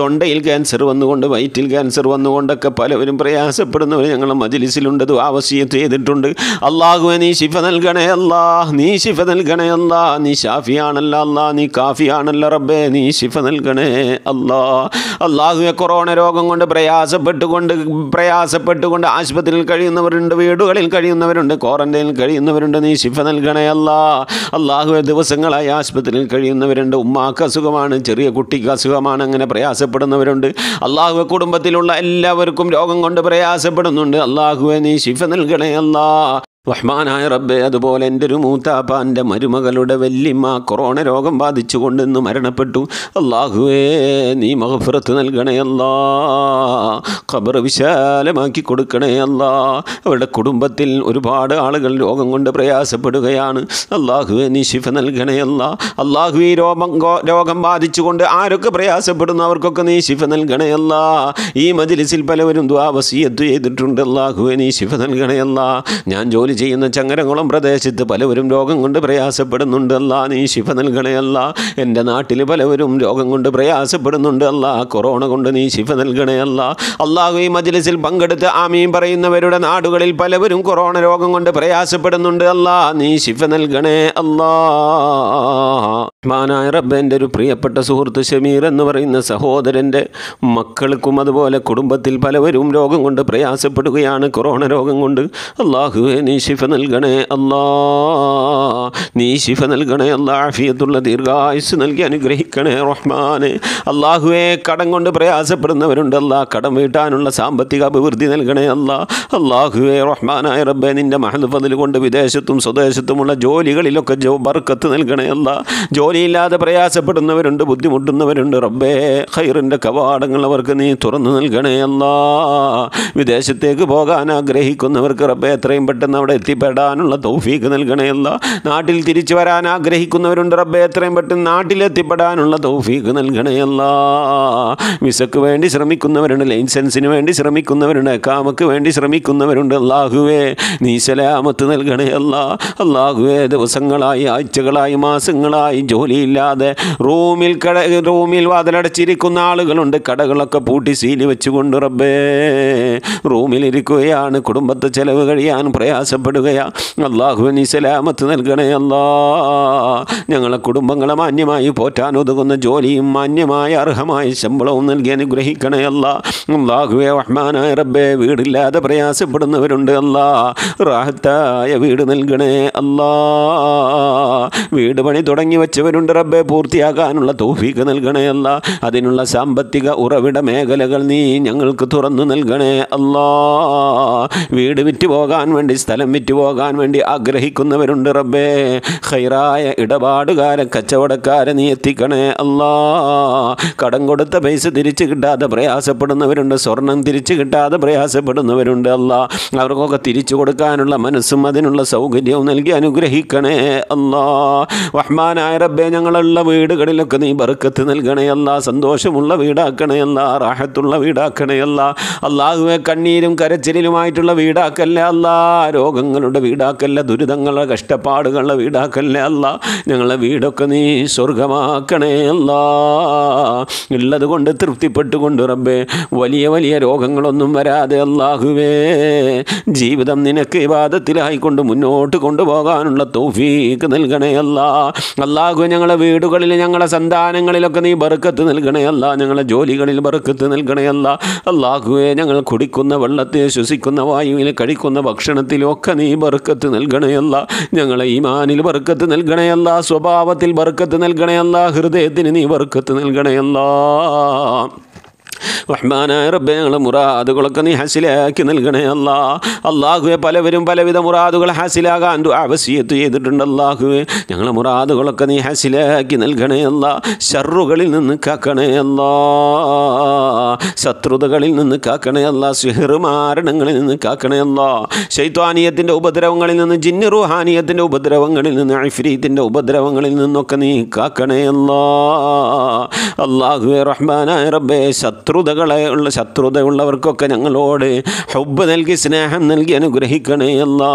തൊണ്ടയിൽ ക്യാൻസർ വന്നുകൊണ്ട് വയറ്റിൽ ക്യാൻസർ വന്നുകൊണ്ടൊക്കെ കൊണ്ടൊക്കെ പലവരും പ്രയാസപ്പെടുന്നവർ ഞങ്ങളുടെ മജിലിസിലുണ്ട് ആവശ്യം ചെയ്തിട്ടുണ്ട് അള്ളാഹുവെ നീ ശിഫ നൽകണേ അല്ലാ നീ ശിഫ നൽകണേ അല്ലാ നീ ഷാഫിയാണല്ല അല്ലാ നീ കാഫിയാണല്ല റബ്ബേ നീ ശിഫ നൽകണേ അല്ലാ അള്ളാഹുവെ കൊറോണ രോഗം കൊണ്ട് പ്രയാസപ്പെട്ടുകൊണ്ട് പ്രയാസപ്പെട്ടുകൊണ്ട് ആശുപത്രിയിൽ കഴിയുന്നവരുണ്ട് വീടുകളിൽ കഴിയുന്നവരുണ്ട് ക്വാറന്റൈനിൽ കഴിയുന്നവരുണ്ട് നീ ശിഫ നൽകണേ അല്ലാ അള്ളാഹുവെ ദിവസങ്ങളായി ആശുപത്രിയിൽ കഴിയുന്നവരുണ്ട് ഉമ്മാക്ക് അസുഖമാണ് ചെറിയ കുട്ടിക്ക് അസുഖമാണ് അങ്ങനെ പ്രയാസപ്പെടുന്നവരുണ്ട് അള്ളാഹുവെ കുടുംബത്തിലുള്ള എല്ലാവർക്കും പലർക്കും രോഗം കൊണ്ട് പ്രയാസപ്പെടുന്നുണ്ട് അള്ളാഹുവെ നീ ശിഫ നൽകണേ അല്ലാ റഹ്മാനായ റബ്ബെ അതുപോലെ എൻ്റെ ഒരു മൂത്താപ്പാൻ്റെ മരുമകളുടെ വല്യമ്മ കൊറോണ രോഗം ബാധിച്ചു കൊണ്ടെന്ന് മരണപ്പെട്ടു അള്ളാഹുവേ നീ മഹഫുറത്ത് നൽകണേ അല്ലാ ഖബർ വിശാലമാക്കി കൊടുക്കണേ അല്ലാ അവരുടെ കുടുംബത്തിൽ ഒരുപാട് ആളുകൾ രോഗം കൊണ്ട് പ്രയാസപ്പെടുകയാണ് അള്ളാഹുവേ നീ ശിഫ നൽകണേ അല്ലാ അള്ളാഹു ഈ രോഗം രോഗം ബാധിച്ചുകൊണ്ട് ആരൊക്കെ പ്രയാസപ്പെടുന്നു അവർക്കൊക്കെ നീ ശിഫ നൽകണേ അല്ലാ ഈ മജിലിസിൽ പലവരും ദ്വാവസീയത്ത് ചെയ്തിട്ടുണ്ട് അള്ളാഹുവേ നീ ശിഫ നൽകണേ അല്ലാ ഞാൻ ജോലി ചെയ്യുന്ന ചങ്ങരങ്ങളും പ്രദേശത്ത് പലവരും രോഗം കൊണ്ട് പ്രയാസപ്പെടുന്നുണ്ട് അല്ല നീ ശിവ നൽകണയല്ല എൻ്റെ നാട്ടിൽ പലവരും രോഗം കൊണ്ട് പ്രയാസപ്പെടുന്നുണ്ട് അല്ല കൊറോണ കൊണ്ട് നീ ശിവ നൽകണയല്ല അള്ളാഹു ഈ മജ്ലിസിൽ പങ്കെടുത്ത് ആമീൻ പറയുന്നവരുടെ നാടുകളിൽ പലവരും കൊറോണ രോഗം കൊണ്ട് പ്രയാസപ്പെടുന്നുണ്ട് അല്ല നീ ശിവ നൽകണേ അല്ലാ മാനായ റബ്ബ് ഒരു പ്രിയപ്പെട്ട സുഹൃത്ത് ഷമീർ എന്ന് പറയുന്ന സഹോദരൻ്റെ മക്കൾക്കും അതുപോലെ കുടുംബത്തിൽ പലവരും രോഗം കൊണ്ട് പ്രയാസപ്പെടുകയാണ് കൊറോണ രോഗം കൊണ്ട് അള്ളാഹു നീ ശിഫ നൽകണേ അല്ലാ നീ ശിഫ നൽകണേ അല്ലാ ആഫിയത്തുള്ള ദീർഘായുസ് നൽകി അനുഗ്രഹിക്കണേ റഹ്മാന് അള്ളാഹുവെ കടം കൊണ്ട് പ്രയാസപ്പെടുന്നവരുണ്ട് കടം വീട്ടാനുള്ള സാമ്പത്തിക അഭിവൃദ്ധി നൽകണേ അല്ല അള്ളാഹുവെ റഹ്മാനായ റബ്ബെ നിൻ്റെ മഹൽഫതിൽ കൊണ്ട് വിദേശത്തും സ്വദേശത്തുമുള്ള ജോലികളിലൊക്കെ ജോ ബർക്കത്ത് നൽകണേ അല്ല ജോലിയില്ലാതെ പ്രയാസപ്പെടുന്നവരുണ്ട് ബുദ്ധിമുട്ടുന്നവരുണ്ട് റബ്ബേ ഖൈറിൻ്റെ കവാടങ്ങൾ അവർക്ക് നീ തുറന്നു നൽകണേ അല്ല വിദേശത്തേക്ക് പോകാൻ ആഗ്രഹിക്കുന്നവർക്ക് റബ്ബെ എത്രയും പെട്ടെന്ന് അവിടെ എത്തിപ്പെടാനുള്ള തൗഫീക്ക് നൽകണേ അല്ല നാട്ടിൽ തിരിച്ചു വരാൻ ആഗ്രഹിക്കുന്നവരുണ്ട് റബ്ബെ എത്രയും പെട്ടെന്ന് നാട്ടിലെത്തിപ്പെടാനുള്ള തൗഫീക്ക് നൽകണേ അല്ല വിസക്ക് വേണ്ടി ശ്രമിക്കുന്നവരുണ്ട് ലൈസൻസിന് വേണ്ടി ശ്രമിക്കുന്നവരുണ്ട് കാമക്ക് വേണ്ടി ശ്രമിക്കുന്നവരുണ്ട് അല്ലാഹുവേ നീ സലാമത്ത് നൽകണേ അല്ല അള്ളാഹുവേ ദിവസങ്ങളായി ആഴ്ചകളായി മാസങ്ങളായി ജോലിയില്ലാതെ റൂമിൽ കട റൂമിൽ വാതിലടച്ചിരിക്കുന്ന ആളുകളുണ്ട് കടകളൊക്കെ പൂട്ടി സീലി വെച്ചുകൊണ്ട് റബ്ബേ റൂമിലിരിക്കുകയാണ് കുടുംബത്തെ ചെലവ് കഴിയാൻ പ്രയാസം പ്രയാസപ്പെടുകയാണ് അള്ളാഹുവിന് സലാമത്ത് നൽകണേ അല്ലാ ഞങ്ങളെ കുടുംബങ്ങളെ മാന്യമായി പോറ്റാൻ ഒതുകുന്ന ജോലിയും മാന്യമായ അർഹമായ ശമ്പളവും നൽകി അനുഗ്രഹിക്കണേ അല്ലാ അള്ളാഹുവെ റഹ്മാനായ റബ്ബെ വീടില്ലാതെ പ്രയാസപ്പെടുന്നവരുണ്ട് അല്ലാ റാഹത്തായ വീട് നൽകണേ അല്ലാ വീട് പണി തുടങ്ങി വെച്ചവരുണ്ട് റബ്ബെ പൂർത്തിയാക്കാനുള്ള തോഫീക്ക് നൽകണേ അല്ല അതിനുള്ള സാമ്പത്തിക ഉറവിട മേഖലകൾ നീ ഞങ്ങൾക്ക് തുറന്നു നൽകണേ അല്ലാ വീട് വിറ്റ് പോകാൻ വേണ്ടി സ്ഥലം ജീവിതം വിറ്റുപോകാൻ വേണ്ടി ആഗ്രഹിക്കുന്നവരുണ്ട് റബ്ബേ ഹൈറായ ഇടപാടുകാരെ കച്ചവടക്കാരെ നീ എത്തിക്കണേ അല്ലാ കടം കൊടുത്ത പൈസ തിരിച്ചു കിട്ടാതെ പ്രയാസപ്പെടുന്നവരുണ്ട് സ്വർണം തിരിച്ചു കിട്ടാതെ പ്രയാസപ്പെടുന്നവരുണ്ട് അല്ല അവർക്കൊക്കെ തിരിച്ചു കൊടുക്കാനുള്ള മനസ്സും അതിനുള്ള സൗകര്യവും നൽകി അനുഗ്രഹിക്കണേ അല്ലാ റഹ്മാനായ റബ്ബെ ഞങ്ങളുള്ള വീടുകളിലൊക്കെ നീ ബർക്കത്ത് നൽകണേ അല്ല സന്തോഷമുള്ള വീടാക്കണേ അല്ല റാഹത്തുള്ള വീടാക്കണേ അല്ല അള്ളാഹുവെ കണ്ണീരും കരച്ചിലുമായിട്ടുള്ള വീടാക്കല്ലേ അല്ല രോഗ രോഗങ്ങളുടെ വീടാക്കല്ല ദുരിതങ്ങളുടെ കഷ്ടപ്പാടുകളുടെ വീടാക്കല്ലേ അല്ല ഞങ്ങളെ വീടൊക്കെ നീ സ്വർഗമാക്കണേ അല്ല ഉള്ളത് കൊണ്ട് തൃപ്തിപ്പെട്ടുകൊണ്ട് റബ്ബേ വലിയ വലിയ രോഗങ്ങളൊന്നും വരാതെ അല്ലാഹുവേ ജീവിതം നിനക്ക് വിവാദത്തിലായിക്കൊണ്ട് മുന്നോട്ട് കൊണ്ടുപോകാനുള്ള തോഫീക്ക് നൽകണേ അല്ല അല്ലാഹു ഞങ്ങളെ വീടുകളിൽ ഞങ്ങളെ സന്താനങ്ങളിലൊക്കെ നീ ബറുക്കത്ത് നൽകണേ അല്ല ഞങ്ങളെ ജോലികളിൽ ബറുക്കത്ത് നൽകണേ അല്ല അല്ലാഹുവേ ഞങ്ങൾ കുടിക്കുന്ന വെള്ളത്തെ ശ്വസിക്കുന്ന വായുവിൽ കഴിക്കുന്ന ഭക്ഷണത്തിലും ഞങ്ങൾക്ക് നീ ബർക്കത്ത് നൽകണയല്ല ഞങ്ങളെ ഈമാനിൽ ബർക്കത്ത് നൽകണയല്ല സ്വഭാവത്തിൽ ബർക്കത്ത് നൽകണയല്ല ഹൃദയത്തിന് നീ ബർക്കത്ത് നൽകണയല്ല റഹ്മാനായ റബ്ബെ ഞങ്ങളെ മുറാദുകളൊക്കെ നീ ഹസിലാക്കി നൽകണേ അല്ലാ അള്ളാഹുവെ പലവരും പലവിധ മുറാദുകൾ ഹസിലാകാൻ ആവശ്യത്ത് ചെയ്തിട്ടുണ്ട് അള്ളാഹുവെ ഞങ്ങളെ മുറാദുകളൊക്കെ നീ ഹസിലാക്കി നൽകണേ അല്ല ഷറുകളിൽ നിന്ന് കാക്കണേ അല്ല ശത്രുതകളിൽ നിന്ന് കാക്കണേ അല്ല സിഹറ് മാരണങ്ങളിൽ നിന്ന് കാക്കണേ അല്ല ശൈത്വാനീയത്തിൻ്റെ ഉപദ്രവങ്ങളിൽ നിന്ന് ജിന്നു റുഹാനീയത്തിൻ്റെ ഉപദ്രവങ്ങളിൽ നിന്ന് അഫ്രീത്തിൻ്റെ ഉപദ്രവങ്ങളിൽ നിന്നൊക്കെ നീ കാക്കണേ അല്ല അള്ളാഹുവെ റഹ്മാനായ റബ്ബെ ശത്രു ശത്രുതകളെ ഉള്ള ശത്രുതയുള്ളവർക്കൊക്കെ ഞങ്ങളോട് ഹൗബ് നൽകി സ്നേഹം നൽകി അനുഗ്രഹിക്കണേ എല്ലാ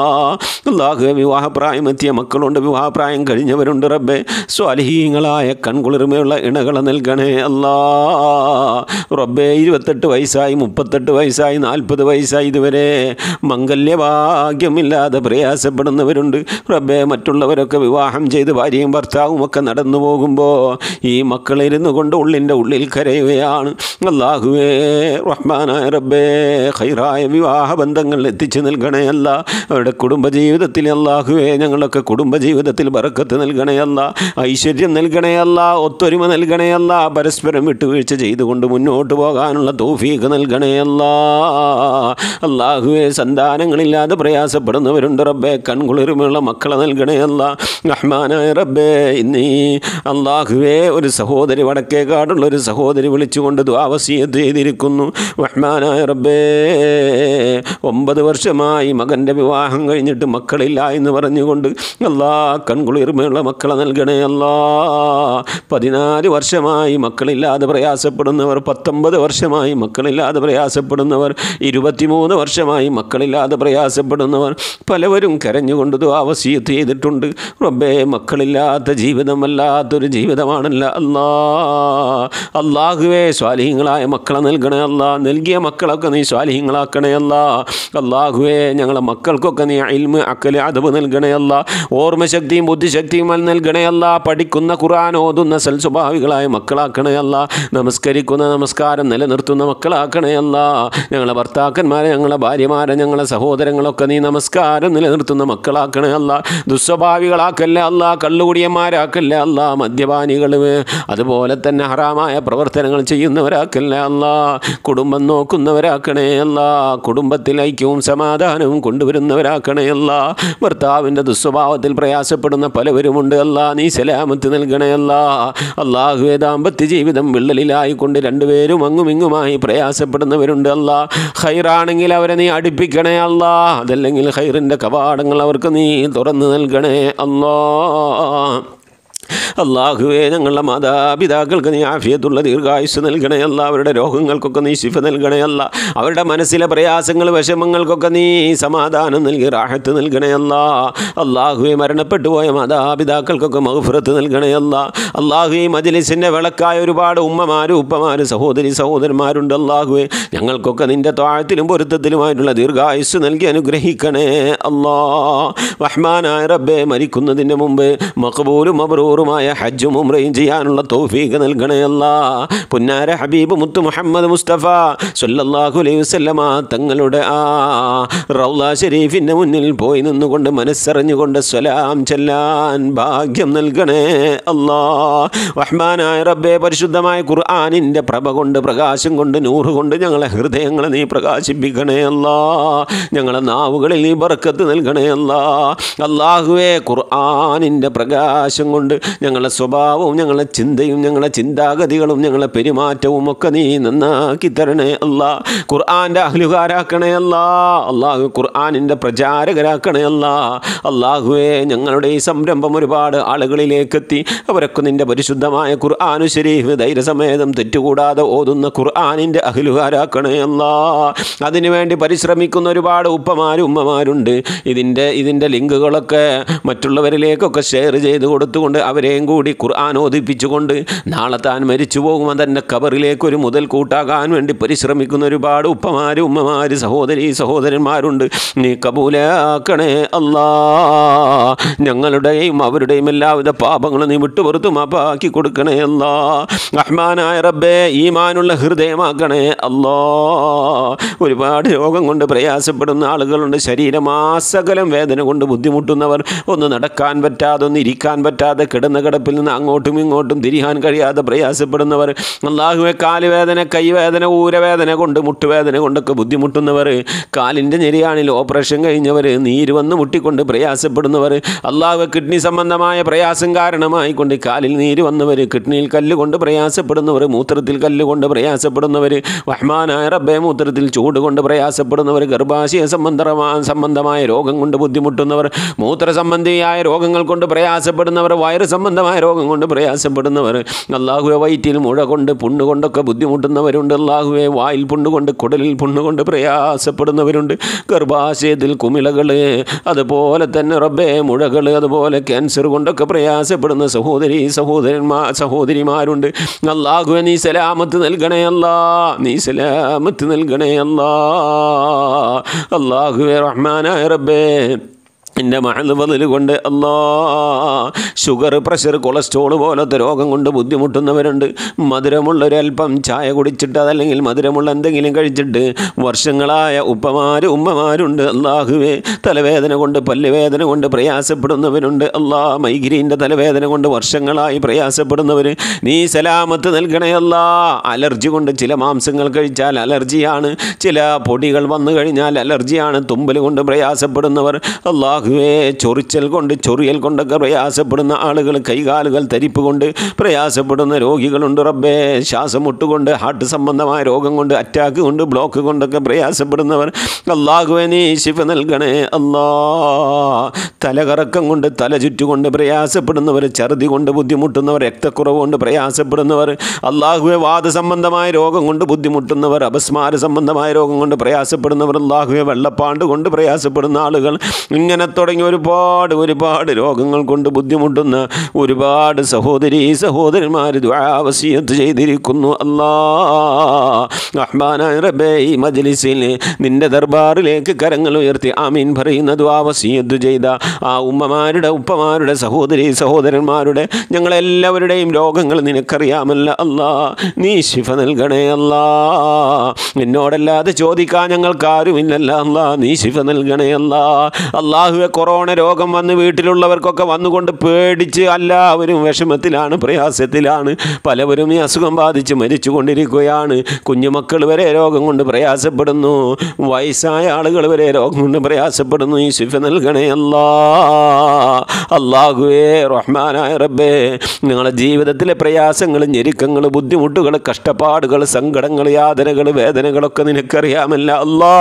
അള്ളാഹു വിവാഹപ്രായം എത്തിയ മക്കളുണ്ട് വിവാഹപ്രായം കഴിഞ്ഞവരുണ്ട് റബ്ബെ സ്വാലിഹീങ്ങളായ കൺകുളിർമയുള്ള ഇണകളെ നൽകണേ അല്ലാ റബ്ബെ ഇരുപത്തെട്ട് വയസ്സായി മുപ്പത്തെട്ട് വയസ്സായി നാൽപ്പത് വയസ്സായി ഇതുവരെ മംഗല്യഭാഗ്യമില്ലാതെ പ്രയാസപ്പെടുന്നവരുണ്ട് റബ്ബെ മറ്റുള്ളവരൊക്കെ വിവാഹം ചെയ്ത് ഭാര്യയും ഭർത്താവും ഒക്കെ നടന്നു പോകുമ്പോൾ ഈ മക്കളിരുന്നു കൊണ്ട് ഉള്ളിൻ്റെ ഉള്ളിൽ കരയുകയാണ് അള്ളാഹുവേ റഹ്മാനായ റബ്ബേ ഖൈറായ വിവാഹ ബന്ധങ്ങളിൽ എത്തിച്ചു നൽകണേ അവരുടെ കുടുംബജീവിതത്തിൽ അള്ളാഹുവേ ഞങ്ങളൊക്കെ കുടുംബജീവിതത്തിൽ ബറക്കത്ത് നൽകണേ ഐശ്വര്യം നൽകണേ ഒത്തൊരുമ നൽകണേ പരസ്പരം വിട്ടുവീഴ്ച ചെയ്തുകൊണ്ട് മുന്നോട്ട് പോകാനുള്ള തോഫീക്ക് നൽകണേ അള്ളാഹുവേ സന്താനങ്ങളില്ലാതെ പ്രയാസപ്പെടുന്നവരുണ്ട് റബ്ബേ കൺകുളിരുമുള്ള മക്കളെ നൽകണേ റഹ്മാനായ റബ്ബേ ഇന്നീ അള്ളാഹുവേ ഒരു സഹോദരി വടക്കേക്കാടുള്ള ഒരു സഹോദരി വിളിച്ചുകൊണ്ട് ദ്വാവ വസീത് ചെയ്തിരിക്കുന്നു റഹ്മാനായ റബ്ബേ ഒമ്പത് വർഷമായി മകൻ്റെ വിവാഹം കഴിഞ്ഞിട്ട് മക്കളില്ല എന്ന് പറഞ്ഞുകൊണ്ട് അല്ലാ കൺകുളിർമയുള്ള മക്കളെ നൽകണേ അല്ലാ പതിനാല് വർഷമായി മക്കളില്ലാതെ പ്രയാസപ്പെടുന്നവർ പത്തൊമ്പത് വർഷമായി മക്കളില്ലാതെ പ്രയാസപ്പെടുന്നവർ ഇരുപത്തിമൂന്ന് വർഷമായി മക്കളില്ലാതെ പ്രയാസപ്പെടുന്നവർ പലവരും കരഞ്ഞുകൊണ്ട് ദ്വാവസീത്ത് ചെയ്തിട്ടുണ്ട് റബ്ബേ മക്കളില്ലാത്ത ജീവിതമല്ലാത്തൊരു ജീവിതമാണല്ല അല്ലാ അല്ലാഹുവേ സ്വാലിഹിങ്ങൾ സാലിഹ്യങ്ങളായ മക്കളെ നൽകണേ അല്ല നൽകിയ മക്കളൊക്കെ നീ സ്വാലിഹിങ്ങളാക്കണേ അല്ല അല്ലാഹുവേ ഞങ്ങളെ മക്കൾക്കൊക്കെ നീ അയിൽമ് അക്കൽ അദബ് നൽകണേ അല്ല ഓർമ്മശക്തിയും ബുദ്ധിശക്തിയും നൽകണേ അല്ല പഠിക്കുന്ന ഖുറാൻ ഓതുന്ന സൽസ്വഭാവികളായ മക്കളാക്കണേ അല്ല നമസ്കരിക്കുന്ന നമസ്കാരം നിലനിർത്തുന്ന മക്കളാക്കണേ അല്ല ഞങ്ങളെ ഭർത്താക്കന്മാരെ ഞങ്ങളെ ഭാര്യമാരെ ഞങ്ങളെ സഹോദരങ്ങളൊക്കെ നീ നമസ്കാരം നിലനിർത്തുന്ന മക്കളാക്കണേ അല്ല ദുസ്വഭാവികളാക്കല്ലേ അല്ല കള്ളുകുടിയന്മാരാക്കല്ല അല്ല മദ്യപാനികൾ അതുപോലെ തന്നെ ഹറാമായ പ്രവർത്തനങ്ങൾ ചെയ്യുന്നവരാ ഒഴിവാക്കല്ല അല്ല കുടുംബം നോക്കുന്നവരാക്കണേ അല്ല കുടുംബത്തിൽ ഐക്യവും സമാധാനവും കൊണ്ടുവരുന്നവരാക്കണേ അല്ല ഭർത്താവിൻ്റെ ദുസ്വഭാവത്തിൽ പ്രയാസപ്പെടുന്ന പലവരുമുണ്ട് അല്ല നീ സലാമത്ത് നൽകണേ അല്ല അള്ളാഹുവേ ദാമ്പത്യ ജീവിതം വിള്ളലിലായിക്കൊണ്ട് രണ്ടുപേരും അങ്ങും ഇങ്ങുമായി പ്രയാസപ്പെടുന്നവരുണ്ട് അല്ല ഹൈറാണെങ്കിൽ അവരെ നീ അടുപ്പിക്കണേ അല്ല അതല്ലെങ്കിൽ ഹൈറിൻ്റെ കവാടങ്ങൾ അവർക്ക് നീ തുറന്നു നൽകണേ അല്ലോ അള്ളാഹുവേ ഞങ്ങളുടെ മാതാപിതാക്കൾക്ക് നീ ആഫിയത്തുള്ള ദീർഘായുസ് അല്ല അവരുടെ രോഗങ്ങൾക്കൊക്കെ നീ ശിഫ അല്ല അവരുടെ മനസ്സിലെ പ്രയാസങ്ങൾ വിഷമങ്ങൾക്കൊക്കെ നീ സമാധാനം നൽകി റാഹത്ത് അല്ല അള്ളാഹുവെ മരണപ്പെട്ടു പോയ മാതാപിതാക്കൾക്കൊക്കെ മഹുഫുറത്ത് നൽകണേ അള്ളാഹു ഈ മജിലിസിൻ്റെ വിളക്കായ ഒരുപാട് ഉമ്മമാരും ഉപ്പമാർ സഹോദരി സഹോദരന്മാരുണ്ട് അള്ളാഹുവേ ഞങ്ങൾക്കൊക്കെ നിൻ്റെ താഴത്തിലും പൊരുത്തത്തിലുമായിട്ടുള്ള ദീർഘായുസ് നൽകി അനുഗ്രഹിക്കണേ അള്ളാ റഹ്മാനായ റബ്ബെ മരിക്കുന്നതിൻ്റെ മുമ്പ് മഖബൂലും അബ്രൂറുമായ ഹജ്ജും ഉംറയും ചെയ്യാനുള്ള തൗഫീഖ് നൽകണേ അല്ല പുന്നാര ഹബീബ് മുത്ത് മുഹമ്മദ് മുസ്തഫ സല്ലല്ലാഹു അലൈഹി വസല്ലമ തങ്ങളുടെ ആ റൗള ഷെരീഫിൻ്റെ മുന്നിൽ പോയി നിന്നുകൊണ്ട് മനസ്സറിഞ്ഞുകൊണ്ട് സ്വലാം ചെല്ലാൻ ഭാഗ്യം നൽകണേ അല്ലാ റഹ്മാനായ റബ്ബെ പരിശുദ്ധമായ ഖുർആാനിൻ്റെ പ്രഭ കൊണ്ട് പ്രകാശം കൊണ്ട് നൂറ് കൊണ്ട് ഞങ്ങളെ ഹൃദയങ്ങളെ നീ പ്രകാശിപ്പിക്കണേ അല്ലാ ഞങ്ങളെ നാവുകളിൽ നീ ബറക്കത്ത് നൽകണേ അല്ലാ അല്ലാഹുവേ ഖുർആാനിൻ്റെ പ്രകാശം കൊണ്ട് ഞങ്ങൾ ഞങ്ങളുടെ സ്വഭാവവും ഞങ്ങളുടെ ചിന്തയും ഞങ്ങളുടെ ചിന്താഗതികളും ഞങ്ങളുടെ പെരുമാറ്റവും ഒക്കെ നീ നന്നാക്കി തരണേ അല്ല ഖുർആൻ്റെ അഹ്ലുകാരാക്കണേ അല്ല അള്ളാഹു ഖുർആാനിൻ്റെ പ്രചാരകരാക്കണേ അല്ല അള്ളാഹുവെ ഞങ്ങളുടെ ഈ സംരംഭം ഒരുപാട് ആളുകളിലേക്ക് എത്തി അവരൊക്കെ നിൻ്റെ പരിശുദ്ധമായ ഖുർആാനു ശരീഫ് ധൈര്യസമേതം തെറ്റുകൂടാതെ ഓതുന്ന ഖുർആാനിൻ്റെ അഖിലുകാരാക്കണേ അല്ല അതിനുവേണ്ടി പരിശ്രമിക്കുന്ന ഒരുപാട് ഉപ്പമാരും ഉമ്മമാരുണ്ട് ഇതിൻ്റെ ഇതിൻ്റെ ലിങ്കുകളൊക്കെ മറ്റുള്ളവരിലേക്കൊക്കെ ഷെയർ ചെയ്ത് കൊടുത്തുകൊണ്ട് അവരെ ഇത്രയും കൂടി ഖുർആൻ ഓദിപ്പിച്ചുകൊണ്ട് നാളെ താൻ മരിച്ചു പോകുമ്പോൾ തന്നെ കബറിലേക്കൊരു ഒരു മുതൽ കൂട്ടാകാൻ വേണ്ടി പരിശ്രമിക്കുന്ന ഒരുപാട് ഉപ്പമാർ ഉമ്മമാർ സഹോദരി സഹോദരന്മാരുണ്ട് നീ കബൂലാക്കണേ അല്ലാ ഞങ്ങളുടെയും അവരുടെയും എല്ലാവിധ പാപങ്ങളും നീ വിട്ടുപുറത്ത് മാപ്പാക്കി കൊടുക്കണേ അല്ലാ അഹ്മാനായ റബ്ബേ ഈമാനുള്ള ഹൃദയമാക്കണേ അല്ലാ ഒരുപാട് രോഗം കൊണ്ട് പ്രയാസപ്പെടുന്ന ആളുകളുണ്ട് ശരീരമാസകലം വേദന കൊണ്ട് ബുദ്ധിമുട്ടുന്നവർ ഒന്ന് നടക്കാൻ പറ്റാതെ ഒന്ന് ഇരിക്കാൻ പറ്റാതെ കിടന്ന് കിടപ്പിൽ നിന്ന് അങ്ങോട്ടും ഇങ്ങോട്ടും തിരിയാൻ കഴിയാതെ പ്രയാസപ്പെടുന്നവർ അള്ളാഹുവെ കാലുവേദന കൈവേദന ഊരവേദന കൊണ്ട് മുട്ടുവേദന കൊണ്ടൊക്കെ ബുദ്ധിമുട്ടുന്നവർ കാലിൻ്റെ ഞെരിയാണിൽ ഓപ്പറേഷൻ കഴിഞ്ഞവർ നീര് വന്ന് മുട്ടിക്കൊണ്ട് പ്രയാസപ്പെടുന്നവർ അള്ളാഹു കിഡ്നി സംബന്ധമായ പ്രയാസം കാരണമായി കൊണ്ട് കാലിൽ നീര് വന്നവർ കിഡ്നിയിൽ കല്ല് കൊണ്ട് പ്രയാസപ്പെടുന്നവർ മൂത്രത്തിൽ കല്ല് കൊണ്ട് പ്രയാസപ്പെടുന്നവർ വഹ്മാനായ റബ്ബെ മൂത്രത്തിൽ ചൂട് കൊണ്ട് പ്രയാസപ്പെടുന്നവർ ഗർഭാശയ സംബന്ധ സംബന്ധമായ രോഗം കൊണ്ട് ബുദ്ധിമുട്ടുന്നവർ മൂത്ര സംബന്ധിയായ രോഗങ്ങൾ കൊണ്ട് പ്രയാസപ്പെടുന്നവർ വയറ് സംബന്ധ സംബന്ധമായ രോഗം കൊണ്ട് പ്രയാസപ്പെടുന്നവർ അള്ളാഹുവെ വയറ്റിൽ മുഴ കൊണ്ട് പുണ്ണ് കൊണ്ടൊക്കെ ബുദ്ധിമുട്ടുന്നവരുണ്ട് അള്ളാഹുവെ വായിൽ പുണ്ണ് കൊണ്ട് കുടലിൽ പുണ്ണ് കൊണ്ട് പ്രയാസപ്പെടുന്നവരുണ്ട് ഗർഭാശയത്തിൽ കുമിളകൾ അതുപോലെ തന്നെ റബ്ബേ മുഴകൾ അതുപോലെ ക്യാൻസർ കൊണ്ടൊക്കെ പ്രയാസപ്പെടുന്ന സഹോദരി സഹോദരന്മാർ സഹോദരിമാരുണ്ട് അള്ളാഹുവെ നീ സലാമത്ത് നൽകണേ അല്ലാ നീ സലാമത്ത് നൽകണേ അല്ലാ അള്ളാഹുവെ റഹ്മാനായ റബ്ബേ എൻ്റെ മഴന്നുപതിൽ കൊണ്ട് അല്ലാ ഷുഗർ പ്രഷർ കൊളസ്ട്രോൾ പോലത്തെ രോഗം കൊണ്ട് ബുദ്ധിമുട്ടുന്നവരുണ്ട് മധുരമുള്ള ഒരല്പം ചായ കുടിച്ചിട്ട് അതല്ലെങ്കിൽ മധുരമുള്ള എന്തെങ്കിലും കഴിച്ചിട്ട് വർഷങ്ങളായ ഉപ്പമാർ ഉമ്മമാരുണ്ട് അല്ലാഹുവേ തലവേദന കൊണ്ട് പല്ലുവേദന കൊണ്ട് പ്രയാസപ്പെടുന്നവരുണ്ട് അല്ലാ മൈഗ്രീൻ്റെ തലവേദന കൊണ്ട് വർഷങ്ങളായി പ്രയാസപ്പെടുന്നവർ നീ സലാമത്ത് നൽകണേ അല്ലാ അലർജി കൊണ്ട് ചില മാംസങ്ങൾ കഴിച്ചാൽ അലർജിയാണ് ചില പൊടികൾ വന്നു കഴിഞ്ഞാൽ അലർജിയാണ് തുമ്പൽ കൊണ്ട് പ്രയാസപ്പെടുന്നവർ അല്ലാ അള്ളാഹുവേ ചൊറിച്ചൽ കൊണ്ട് ചൊറിയൽ കൊണ്ടൊക്കെ പ്രയാസപ്പെടുന്ന ആളുകൾ കൈകാലുകൾ തരിപ്പ് കൊണ്ട് പ്രയാസപ്പെടുന്ന രോഗികളുണ്ട് റബ്ബേ ശ്വാസമുട്ടുകൊണ്ട് ഹാർട്ട് സംബന്ധമായ രോഗം കൊണ്ട് അറ്റാക്ക് കൊണ്ട് ബ്ലോക്ക് കൊണ്ടൊക്കെ പ്രയാസപ്പെടുന്നവർ അള്ളാഹുവേ നീ ശിവ നൽകണേ അല്ലാ തലകറക്കം കൊണ്ട് തല ചുറ്റുകൊണ്ട് പ്രയാസപ്പെടുന്നവർ ഛർദി കൊണ്ട് ബുദ്ധിമുട്ടുന്നവർ രക്തക്കുറവ് കൊണ്ട് പ്രയാസപ്പെടുന്നവർ അള്ളാഹുവെ സംബന്ധമായ രോഗം കൊണ്ട് ബുദ്ധിമുട്ടുന്നവർ അപസ്മാര സംബന്ധമായ രോഗം കൊണ്ട് പ്രയാസപ്പെടുന്നവർ അള്ളാഹുവെ വെള്ളപ്പാണ്ട് കൊണ്ട് പ്രയാസപ്പെടുന്ന ആളുകൾ ഇങ്ങനെ തുടങ്ങി ഒരുപാട് ഒരുപാട് രോഗങ്ങൾ കൊണ്ട് ബുദ്ധിമുട്ടുന്ന ഒരുപാട് സഹോദരി സഹോദരന്മാർ ദ്വാവസീയത്ത് ചെയ്തിരിക്കുന്നു അല്ലാ റഹ്മാനായ റബ്ബേ ദർബാറിലേക്ക് കരങ്ങൾ ഉയർത്തി ആമീൻ പറയുന്ന ദ്വാവസീയത്ത് ചെയ്ത ആ ഉമ്മമാരുടെ ഉപ്പമാരുടെ സഹോദരി സഹോദരന്മാരുടെ ഞങ്ങളെല്ലാവരുടെയും രോഗങ്ങൾ നിനക്കറിയാമല്ല അല്ലാ നീ ശിഫ നൽകണേ അല്ലാ എന്നോടല്ലാതെ ചോദിക്കാൻ ഞങ്ങൾക്കാരുമില്ലല്ല അല്ലാ നീ ശിഫ നൽകണേ അല്ലാ അള്ളാഹു കൊറോണ രോഗം വന്ന് വീട്ടിലുള്ളവർക്കൊക്കെ വന്നുകൊണ്ട് പേടിച്ച് എല്ലാവരും വിഷമത്തിലാണ് പ്രയാസത്തിലാണ് പലവരും ഈ അസുഖം ബാധിച്ച് മരിച്ചുകൊണ്ടിരിക്കുകയാണ് കുഞ്ഞുമക്കൾ വരെ രോഗം കൊണ്ട് പ്രയാസപ്പെടുന്നു വയസ്സായ ആളുകൾ വരെ രോഗം കൊണ്ട് പ്രയാസപ്പെടുന്നു ഈ ശിഫ നൽകണേ അല്ലാ അള്ളാഹുവേ റഹ്മാനായ റബ്ബേ നിങ്ങളുടെ ജീവിതത്തിലെ പ്രയാസങ്ങൾ ഞെരുക്കങ്ങൾ ബുദ്ധിമുട്ടുകൾ കഷ്ടപ്പാടുകൾ സങ്കടങ്ങൾ യാതനകൾ വേദനകളൊക്കെ നിനക്കറിയാമല്ല അല്ലാ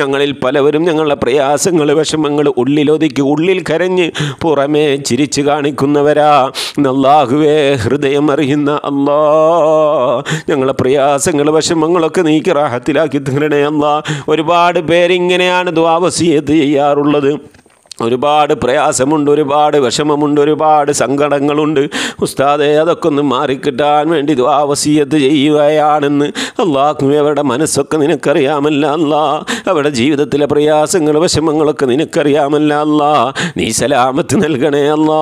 ഞങ്ങളിൽ പലവരും ഞങ്ങളുടെ പ്രയാസങ്ങൾ വിഷമങ്ങൾ ഉള്ളിൽ ഉള്ളിലൊതുക്കി ഉള്ളിൽ കരഞ്ഞ് പുറമേ ചിരിച്ചു കാണിക്കുന്നവരാ ഹൃദയം അറിയുന്ന അല്ലാ ഞങ്ങളെ പ്രയാസങ്ങൾ വിഷമങ്ങളൊക്കെ നീക്കി റാഹത്തിലാക്കി തീരണേ അല്ല ഒരുപാട് പേരിങ്ങനെയാണ് ദ്വാവസീയത്ത് ചെയ്യാറുള്ളത് ഒരുപാട് പ്രയാസമുണ്ട് ഒരുപാട് വിഷമമുണ്ട് ഒരുപാട് സങ്കടങ്ങളുണ്ട് ഉസ്താദെ അതൊക്കെ ഒന്ന് മാറിക്കിട്ടാൻ വേണ്ടി വസീയത്ത് ചെയ്യുകയാണെന്ന് അള്ളാഹു അവരുടെ മനസ്സൊക്കെ നിനക്കറിയാമല്ല അല്ലാ അവരുടെ ജീവിതത്തിലെ പ്രയാസങ്ങൾ വിഷമങ്ങളൊക്കെ നിനക്കറിയാമല്ല അല്ലാ നീ സലാമത്ത് നൽകണേ അല്ലാ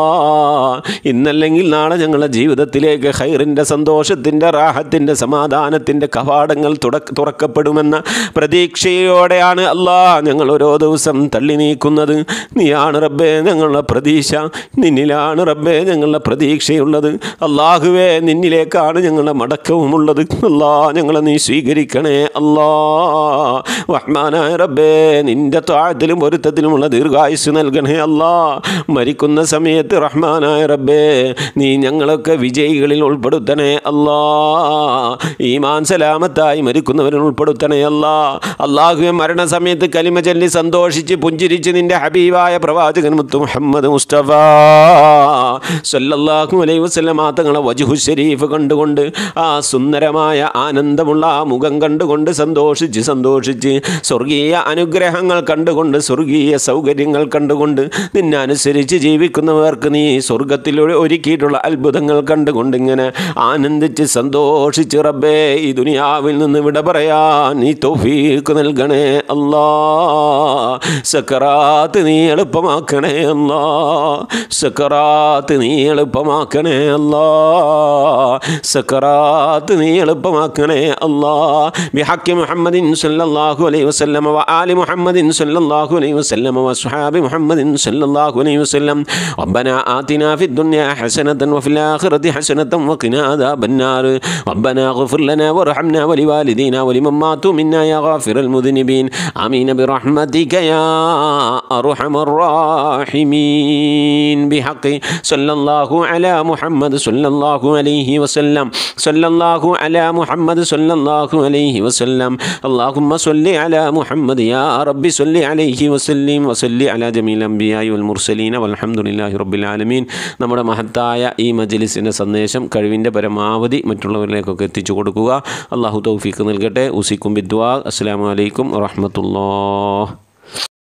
ഇന്നല്ലെങ്കിൽ നാളെ ഞങ്ങളുടെ ജീവിതത്തിലേക്ക് ഹൈറിൻ്റെ സന്തോഷത്തിൻ്റെ റാഹത്തിൻ്റെ സമാധാനത്തിൻ്റെ കവാടങ്ങൾ തുറക്കപ്പെടുമെന്ന പ്രതീക്ഷയോടെയാണ് അല്ലാ ഞങ്ങൾ ഓരോ ദിവസം തള്ളി നീക്കുന്നത് നീ നീയാണ് റബ്ബേ ഞങ്ങളുടെ പ്രതീക്ഷ നിന്നിലാണ് റബ്ബേ ഞങ്ങളുടെ പ്രതീക്ഷയുള്ളത് അള്ളാഹുവേ നിന്നിലേക്കാണ് ഞങ്ങളുടെ ഉള്ളത് അല്ലാ ഞങ്ങളെ നീ സ്വീകരിക്കണേ അല്ലാ റഹ്മാനായ റബ്ബേ നിൻ്റെ താഴത്തിലും ഒരുത്തത്തിലുമുള്ള ദീർഘായുസ് നൽകണേ അല്ലാ മരിക്കുന്ന സമയത്ത് റഹ്മാനായ റബ്ബേ നീ ഞങ്ങളൊക്കെ വിജയികളിൽ ഉൾപ്പെടുത്തണേ അല്ലാ ഈമാൻ മാൻസലാമത്തായി മരിക്കുന്നവരിൽ ഉൾപ്പെടുത്തണേ അല്ലാ അള്ളാഹുവെ മരണസമയത്ത് കലിമ ചൊല്ലി സന്തോഷിച്ച് പുഞ്ചിരിച്ച് നിൻ്റെ ഹബീബായ മഹാനായ പ്രവാചകൻ മുത്തു മുഹമ്മദ് മുസ്തഫ സല്ലല്ലാഹു അലൈഹി വസല്ലമ തങ്ങളെ വജുഹു ഷരീഫ് കണ്ടുകൊണ്ട് ആ സുന്ദരമായ ആനന്ദമുള്ള ആ മുഖം കണ്ടുകൊണ്ട് സന്തോഷിച്ച് സന്തോഷിച്ച് സ്വർഗീയ അനുഗ്രഹങ്ങൾ കണ്ടുകൊണ്ട് സ്വർഗീയ സൗകര്യങ്ങൾ കണ്ടുകൊണ്ട് നിന്നെ അനുസരിച്ച് ജീവിക്കുന്നവർക്ക് നീ സ്വർഗത്തിലൂടെ ഒരുക്കിയിട്ടുള്ള അത്ഭുതങ്ങൾ കണ്ടുകൊണ്ട് ഇങ്ങനെ ആനന്ദിച്ച് സന്തോഷിച്ച് റബ്ബേ ഈ ദുനിയാവിൽ നിന്ന് വിട പറയാ നീ തൗഫീഖ് നൽകണേ അല്ലാ സക്കറാത്ത് നീ എളുപ്പമാക്കണേ അല്ല സക്കറാത്ത് നീ എളുപ്പമാക്കണേ അല്ല സക്കറാത്ത് നീ എളുപ്പമാക്കണേ അല്ലാ ബിഹക്കി മുഹമ്മദിൻ സല്ലല്ലാഹു അലൈഹി വസല്ലമ വ ആലി മുഹമ്മദിൻ സല്ലല്ലാഹു അലൈഹി വസല്ലമ വ സുഹാബി മുഹമ്മദിൻ സല്ലല്ലാഹു അലൈഹി വസല്ലം റബ്ബന ആതിന ഫി ദുനിയ ഹസനതൻ വഫിൽ ആഖിറതി ഹസനതൻ വഖിന അദാബൻ നാർ റബ്ബന ഗ്ഫിർ ലനാ വർഹംനാ വലിവാലിദീന വലിമൻ മാതു മിന്നാ യാ ഗാഫിറൽ മുദ്നിബീൻ ആമീൻ ബിറഹ്മതിക യാ അർഹമർ الراحمين بحق صلى الله على محمد صلى الله عليه وسلم صلى الله على محمد صلى الله عليه وسلم اللهم صل على محمد يا رب صل عليه وسلم وصل على جميع الأنبياء والمرسلين والحمد لله رب العالمين നമ്മുടെ മഹത്തായ ഈ മജ്ലിസിൻ്റെ സന്ദേശം കഴിവിൻ്റെ പരമാവധി മറ്റുള്ളവരിലേക്കൊക്കെ എത്തിച്ചു കൊടുക്കുക അള്ളാഹു തൗഫീക്ക് നൽകട്ടെ ഉസിക്കും ബിദ്വാ അസ്സാം വലൈക്കും വാഹമത്തുള്ള